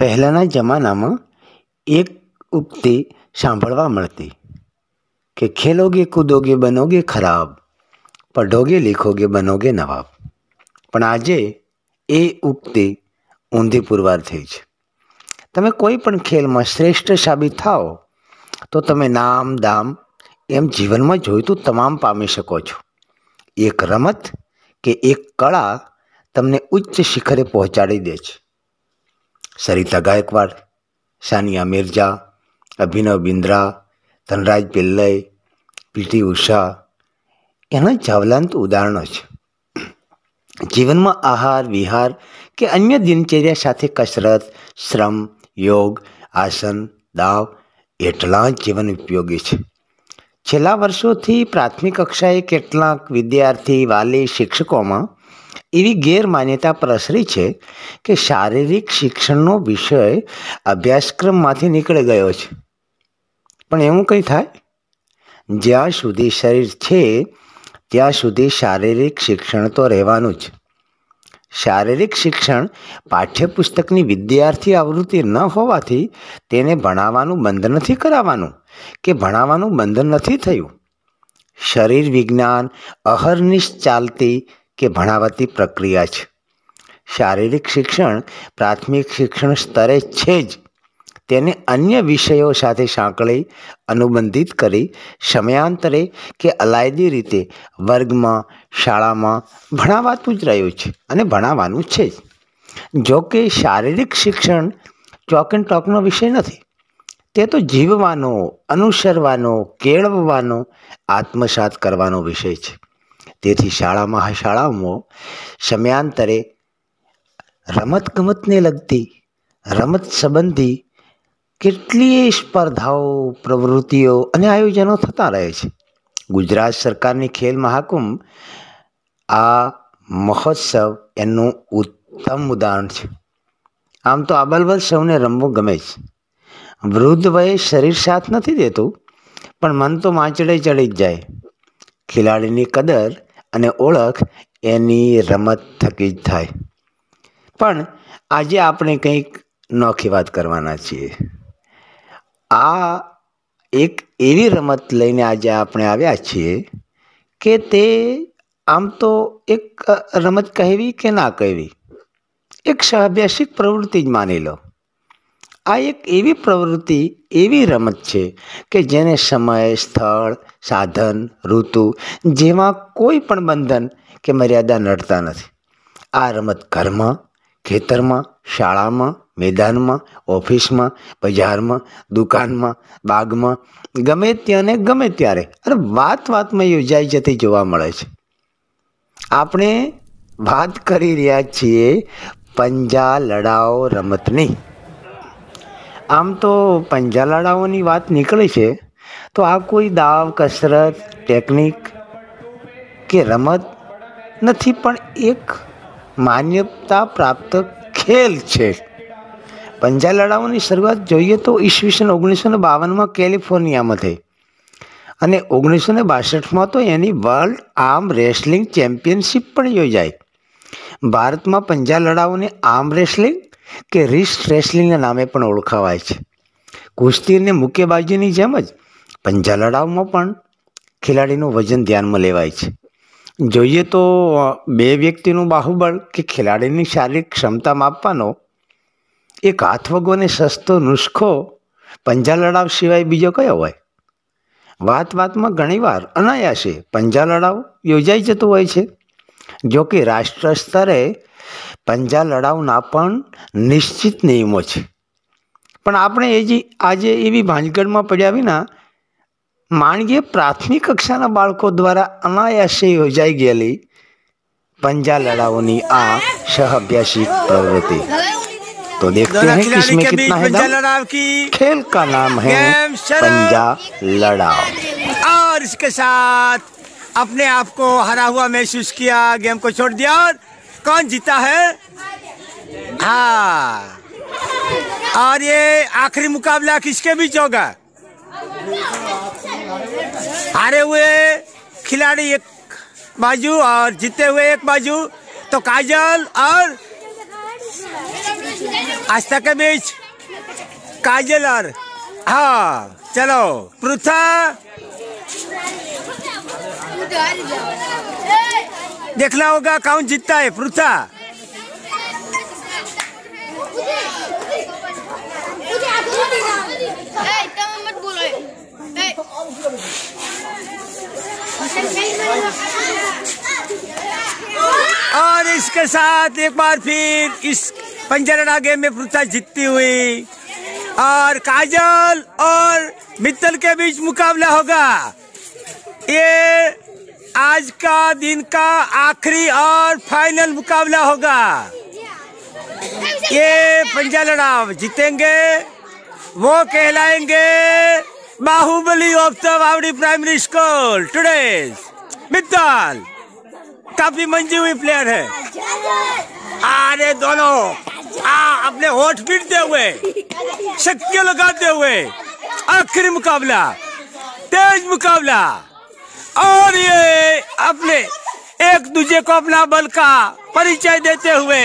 પહેલાંના જમાનામાં એક ઉક્તિ સાંભળવા મળતી કે ખેલોગે કૂદોગે બનોગે ખરાબ પઢોગે લીખોગે બનોગે નવાબ પણ આજે એ ઉક્તિ ઊંધી પુરવાર થઈ છે તમે કોઈ પણ ખેલમાં શ્રેષ્ઠ સાબિત થાઓ તો તમે નામ દામ એમ જીવનમાં જોઈતું તમામ પામી શકો છો એક રમત કે એક કળા તમને ઉચ્ચ શિખરે પહોંચાડી દે છે સરિતા ગાયકવાડ સાનિયા મિર્ઝા અભિનવ બિન્દ્રા ધનરાજ પિલ્લય પીટી ઉષા એના જ્વલંત ઉદાહરણો છે જીવનમાં આહાર વિહાર કે અન્ય દિનચર્યા સાથે કસરત શ્રમ યોગ આસન દાવ એટલા જ જીવન ઉપયોગી છે છેલ્લા વર્ષોથી પ્રાથમિક કક્ષાએ કેટલાક વિદ્યાર્થી વાલી શિક્ષકોમાં એવી ગેરમાન્યતા પ્રસરી છે કે શારીરિક શિક્ષણનો વિષય અભ્યાસક્રમમાંથી નીકળી ગયો છે પણ એવું કંઈ થાય જ્યાં સુધી શરીર છે ત્યાં સુધી શારીરિક શિક્ષણ તો રહેવાનું જ શારીરિક શિક્ષણ પાઠ્યપુસ્તકની વિદ્યાર્થી આવૃત્તિ ન હોવાથી તેને ભણાવવાનું બંધ નથી કરાવવાનું કે ભણાવવાનું બંધ નથી થયું શરીર વિજ્ઞાન અહર્નિશ ચાલતી કે ભણાવતી પ્રક્રિયા છે શારીરિક શિક્ષણ પ્રાથમિક શિક્ષણ સ્તરે છે જ તેને અન્ય વિષયો સાથે સાંકળી અનુબંધિત કરી સમયાંતરે કે અલાયદી રીતે વર્ગમાં શાળામાં ભણાવાતું જ રહ્યું છે અને ભણાવવાનું છે જ જોકે શારીરિક શિક્ષણ ચોક એન્ડ ટોકનો વિષય નથી તે તો જીવવાનો અનુસરવાનો કેળવવાનો આત્મસાત કરવાનો વિષય છે તેથી શાળામાં શાળાઓ સમયાંતરે રમતગમતને લગતી રમત સંબંધી કેટલીય સ્પર્ધાઓ પ્રવૃત્તિઓ અને આયોજનો થતા રહે છે ગુજરાત સરકારની ખેલ મહાકુંભ આ મહોત્સવ એનું ઉત્તમ ઉદાહરણ છે આમ તો આબલબલ સૌને રમવું ગમે છે વૃદ્ધ વયે શરીર સાથ નથી દેતું પણ મન તો માંચડે ચડી જ જાય ખેલાડીની કદર અને ઓળખ એની રમત થકી જ થાય પણ આજે આપણે કંઈક નોખી વાત કરવાના છીએ આ એક એવી રમત લઈને આજે આપણે આવ્યા છીએ કે તે આમ તો એક રમત કહેવી કે ના કહેવી એક સાભ્યાસિક પ્રવૃત્તિ જ માની લો આ એક એવી પ્રવૃત્તિ એવી રમત છે કે જેને સમય સ્થળ સાધન ઋતુ જેમાં કોઈ પણ બંધન કે મર્યાદા નડતા નથી આ રમત કર્મ ખેતરમાં શાળામાં મેદાનમાં ઓફિસમાં બજારમાં દુકાનમાં બાગમાં ગમે ત્યાં ને ગમે ત્યારે અને વાત વાતમાં યોજાઈ જતી જોવા મળે છે આપણે વાત કરી રહ્યા છીએ પંજા લડાઓ રમતની આમ તો પંજા લડાઓની વાત નીકળે છે તો આ કોઈ દાવ કસરત ટેકનિક કે રમત નથી પણ એક માન્યતા પ્રાપ્ત ખેલ છે પંજા લડાવોની શરૂઆત જોઈએ તો ઈસવીસન ઓગણીસો ને બાવનમાં કેલિફોર્નિયામાં થઈ અને ઓગણીસો ને બાસઠમાં તો એની વર્લ્ડ આર્મ રેસલિંગ ચેમ્પિયનશિપ પણ યોજાઈ ભારતમાં પંજા લડાવોને આર્મ રેસલિંગ કે રિસ્ટ રેસલિંગના નામે પણ ઓળખાવાય છે કુસ્તી અને મુક્કેબાજીની જેમ જ પંજા લડાવમાં પણ ખેલાડીનું વજન ધ્યાનમાં લેવાય છે જોઈએ તો બે વ્યક્તિનું બાહુબળ કે ખેલાડીની શારીરિક ક્ષમતા માપવાનો એક હાથ સસ્તો નુસ્ખો પંજા લડાવ સિવાય બીજો કયો હોય વાત વાતમાં ઘણીવાર અનાયાસે પંજા લડાવ યોજાઈ જતો હોય છે જો કે રાષ્ટ્ર સ્તરે પંજા લડાવના પણ નિશ્ચિત નિયમો છે પણ આપણે એ જે આજે એવી ભાંજગઢમાં પડ્યા વિના માણગીએ પ્રાથમિક કક્ષાના બાળકો द्वारा અનાયાસે યોજાઈ ગયેલી पंजा लड़ाओनी आ सहअभ्यासी प्रवृत्ति तो देखते हैं कि इसमें कितना है दम खेल का नाम है पंजा लड़ाव और इसके साथ अपने आप को हरा हुआ महसूस किया गेम को छोड़ दिया और कौन जीता है हाँ और ये आखिरी मुकाबला किसके बीच होगा हारे हुए खिलाड़ी एक बाजू और जीते हुए एक बाजू तो काजल और आज तक के बीच काजल और हाँ चलो पृथा देखना होगा कौन जीतता है पृथा के साथ एक बार फिर इस पंजरड़ा गेम में पृथ्वी जीतती हुई और काजल और मित्तल के बीच मुकाबला होगा ये आज का दिन का आखिरी और फाइनल मुकाबला होगा ये पंजा लड़ा जीतेंगे वो कहलाएंगे बाहुबली ऑफ द बावड़ी प्राइमरी स्कूल टुडे मित्तल काफी मंजी हुई प्लेयर है अरे दोनों आ, अपने होठ पीटते हुए छक्के लगाते हुए आखिरी मुकाबला तेज मुकाबला और ये अपने एक दूसरे को अपना बल का परिचय देते हुए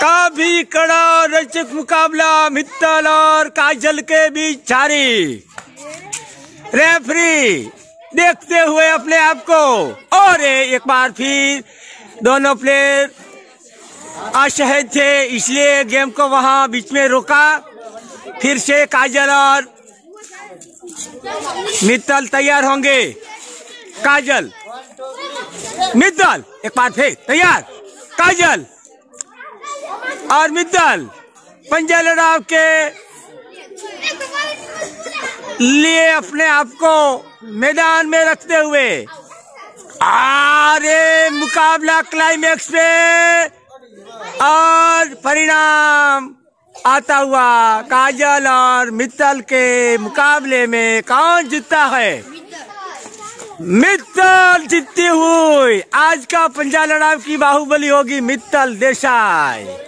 काफी कड़ा रचक मुकाबला मित्तल और काजल के बीच जारी रेफरी देखते हुए अपने आप को और एक बार फिर दोनों प्लेयर अशहद थे इसलिए गेम को वहां बीच में रोका फिर से काजल और मित्तल तैयार होंगे काजल मित्तल एक बार फिर तैयार काजल और मित्तल पंजा लड़ाव के लिए अपने आप को मैदान में रखते हुए अरे मुकाबला क्लाइमेक्स पे और परिणाम आता हुआ काजल और मित्तल के मुकाबले में कौन जीतता है मित्तल जीतती हुई आज का पंजा लड़ाव की बाहुबली होगी मित्तल देसाई